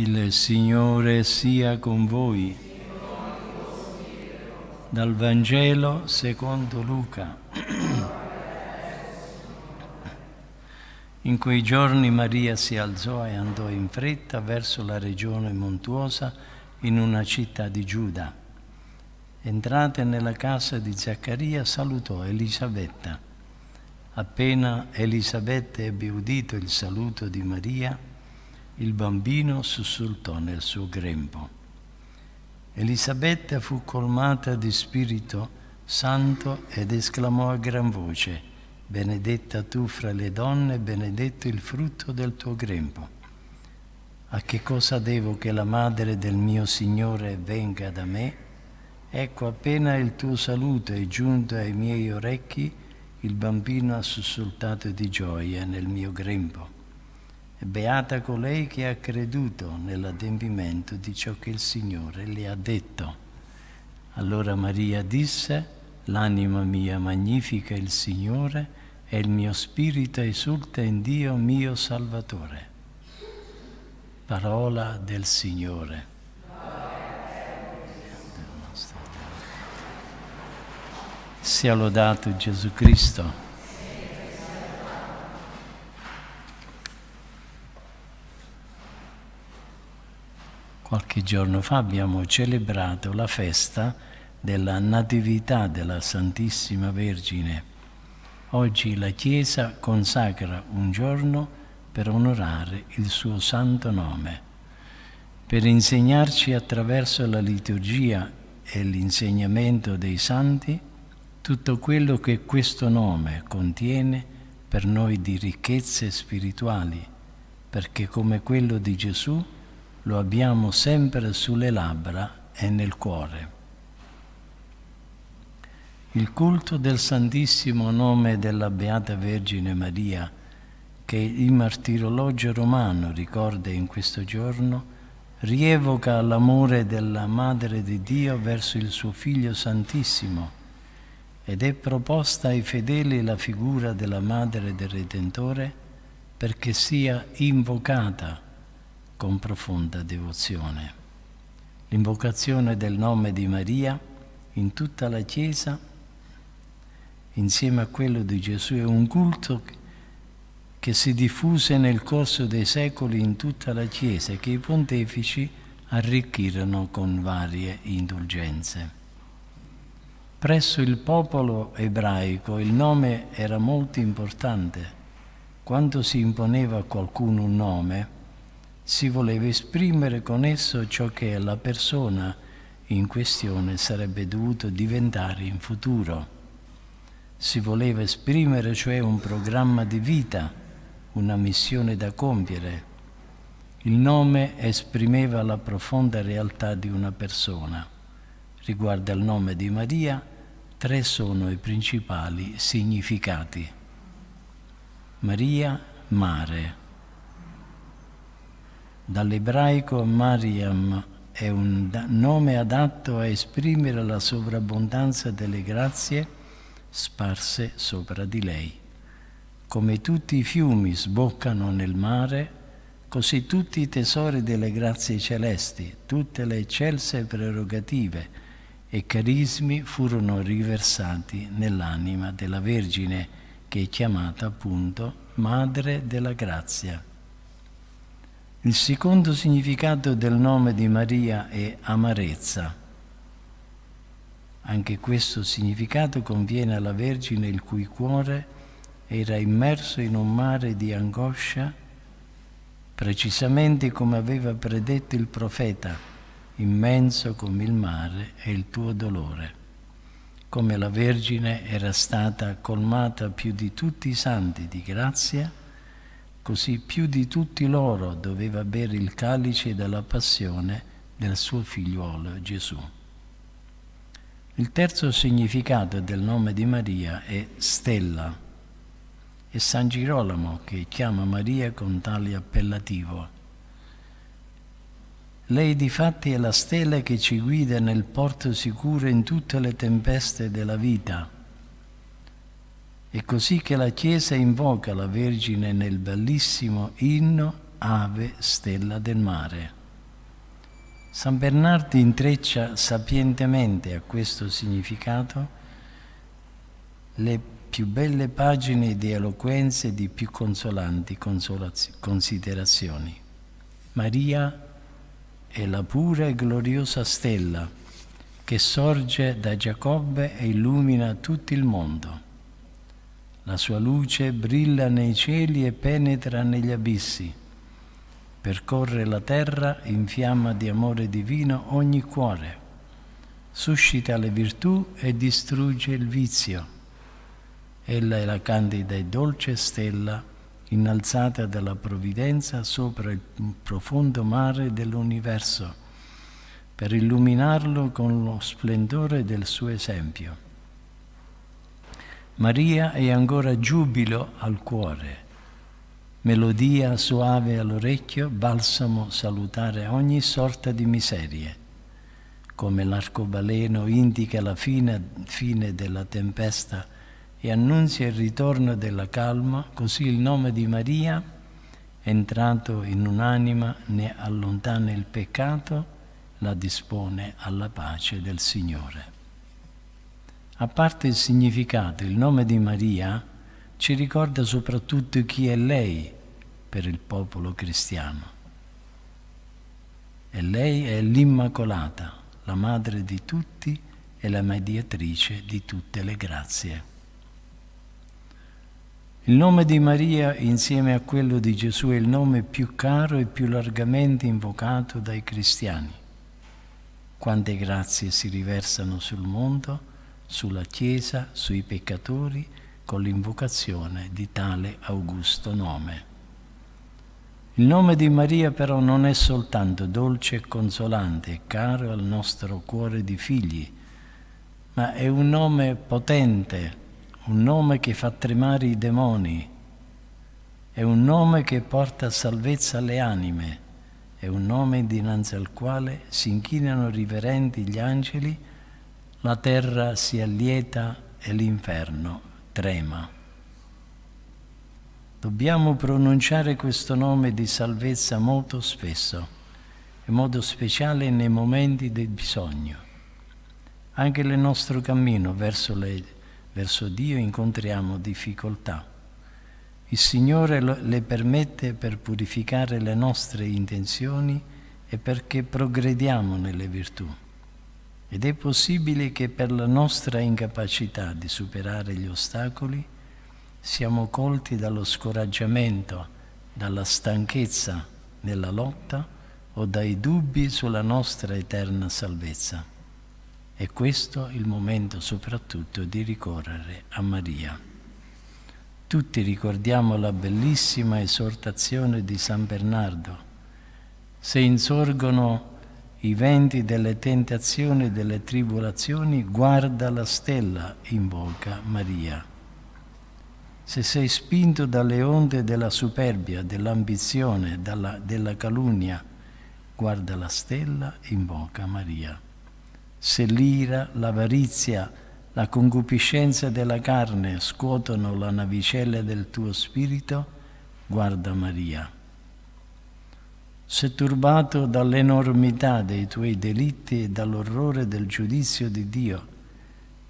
Il Signore sia con voi. Dal Vangelo secondo Luca. In quei giorni Maria si alzò e andò in fretta verso la regione montuosa in una città di Giuda. Entrate nella casa di Zaccaria, salutò Elisabetta. Appena Elisabetta ebbe udito il saluto di Maria, il bambino sussultò nel suo grembo. Elisabetta fu colmata di Spirito Santo ed esclamò a gran voce, benedetta tu fra le donne, benedetto il frutto del tuo grembo. A che cosa devo che la madre del mio Signore venga da me? Ecco, appena il tuo saluto è giunto ai miei orecchi, il bambino ha sussultato di gioia nel mio grembo. Beata colei che ha creduto nell'adempimento di ciò che il Signore le ha detto. Allora Maria disse, l'anima mia magnifica il Signore e il mio spirito esulta in Dio mio Salvatore. Parola del Signore. Sia lodato Gesù Cristo. Qualche giorno fa abbiamo celebrato la festa della Natività della Santissima Vergine. Oggi la Chiesa consacra un giorno per onorare il suo santo nome, per insegnarci attraverso la liturgia e l'insegnamento dei santi tutto quello che questo nome contiene per noi di ricchezze spirituali, perché come quello di Gesù lo abbiamo sempre sulle labbra e nel cuore. Il culto del Santissimo Nome della Beata Vergine Maria, che il martirologio romano ricorda in questo giorno, rievoca l'amore della Madre di Dio verso il suo Figlio Santissimo ed è proposta ai fedeli la figura della Madre del Redentore perché sia invocata con profonda devozione. L'invocazione del nome di Maria in tutta la Chiesa, insieme a quello di Gesù, è un culto che si diffuse nel corso dei secoli in tutta la Chiesa e che i pontefici arricchirono con varie indulgenze. Presso il popolo ebraico il nome era molto importante. Quando si imponeva a qualcuno un nome, si voleva esprimere con esso ciò che la persona in questione sarebbe dovuto diventare in futuro. Si voleva esprimere cioè un programma di vita, una missione da compiere. Il nome esprimeva la profonda realtà di una persona. Riguardo al nome di Maria, tre sono i principali significati. Maria, mare Dall'ebraico Mariam è un nome adatto a esprimere la sovrabbondanza delle grazie sparse sopra di lei. Come tutti i fiumi sboccano nel mare, così tutti i tesori delle grazie celesti, tutte le eccelse prerogative e carismi furono riversati nell'anima della Vergine, che è chiamata appunto Madre della Grazia. Il secondo significato del nome di Maria è amarezza. Anche questo significato conviene alla Vergine il cui cuore era immerso in un mare di angoscia, precisamente come aveva predetto il profeta, immenso come il mare è il tuo dolore. Come la Vergine era stata colmata più di tutti i santi di grazia, così più di tutti loro doveva bere il calice della passione del suo figliuolo Gesù. Il terzo significato del nome di Maria è stella. È San Girolamo che chiama Maria con tale appellativo. Lei difatti è la stella che ci guida nel porto sicuro in tutte le tempeste della vita è così che la Chiesa invoca la Vergine nel bellissimo inno Ave Stella del Mare. San Bernardo intreccia sapientemente a questo significato le più belle pagine di eloquenze e di più consolanti considerazioni. Maria è la pura e gloriosa stella che sorge da Giacobbe e illumina tutto il mondo. La sua luce brilla nei cieli e penetra negli abissi. Percorre la terra, in fiamma di amore divino ogni cuore. Suscita le virtù e distrugge il vizio. Ella è la candida e dolce stella innalzata dalla provvidenza sopra il profondo mare dell'universo, per illuminarlo con lo splendore del suo esempio. Maria è ancora giubilo al cuore, melodia suave all'orecchio, balsamo salutare ogni sorta di miserie. Come l'arcobaleno indica la fine, fine della tempesta e annunzia il ritorno della calma, così il nome di Maria, entrato in un'anima, ne allontana il peccato, la dispone alla pace del Signore a parte il significato, il nome di Maria ci ricorda soprattutto chi è lei per il popolo cristiano. E lei è l'Immacolata, la madre di tutti e la mediatrice di tutte le grazie. Il nome di Maria insieme a quello di Gesù è il nome più caro e più largamente invocato dai cristiani. Quante grazie si riversano sul mondo sulla Chiesa, sui peccatori, con l'invocazione di tale augusto nome. Il nome di Maria però non è soltanto dolce e consolante e caro al nostro cuore di figli, ma è un nome potente, un nome che fa tremare i demoni, è un nome che porta salvezza alle anime, è un nome dinanzi al quale si inchinano riverenti gli angeli la terra si allieta e l'inferno trema. Dobbiamo pronunciare questo nome di salvezza molto spesso, in modo speciale nei momenti del bisogno. Anche nel nostro cammino verso, le, verso Dio incontriamo difficoltà. Il Signore le permette per purificare le nostre intenzioni e perché progrediamo nelle virtù. Ed è possibile che per la nostra incapacità di superare gli ostacoli siamo colti dallo scoraggiamento, dalla stanchezza nella lotta o dai dubbi sulla nostra eterna salvezza. E questo è il momento soprattutto di ricorrere a Maria. Tutti ricordiamo la bellissima esortazione di San Bernardo. Se insorgono i venti delle tentazioni e delle tribolazioni, guarda la stella, invoca Maria. Se sei spinto dalle onde della superbia, dell'ambizione, dalla, della calunnia, guarda la stella, invoca Maria. Se l'ira, l'avarizia, la concupiscenza della carne scuotono la navicella del tuo spirito, guarda Maria se turbato dall'enormità dei tuoi delitti e dall'orrore del giudizio di Dio,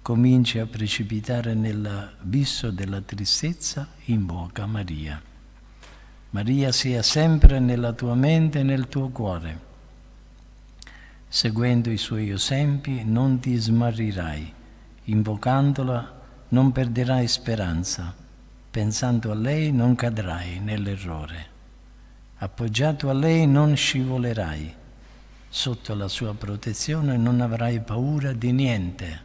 cominci a precipitare nell'abisso della tristezza, invoca Maria. Maria sia sempre nella tua mente e nel tuo cuore. Seguendo i suoi esempi non ti smarrirai, invocandola non perderai speranza, pensando a lei non cadrai nell'errore. Appoggiato a lei non scivolerai, sotto la sua protezione non avrai paura di niente.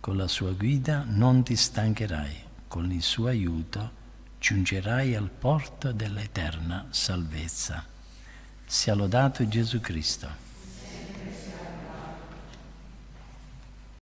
Con la sua guida non ti stancherai, con il suo aiuto giungerai al porto dell'eterna salvezza. Sia lodato Gesù Cristo.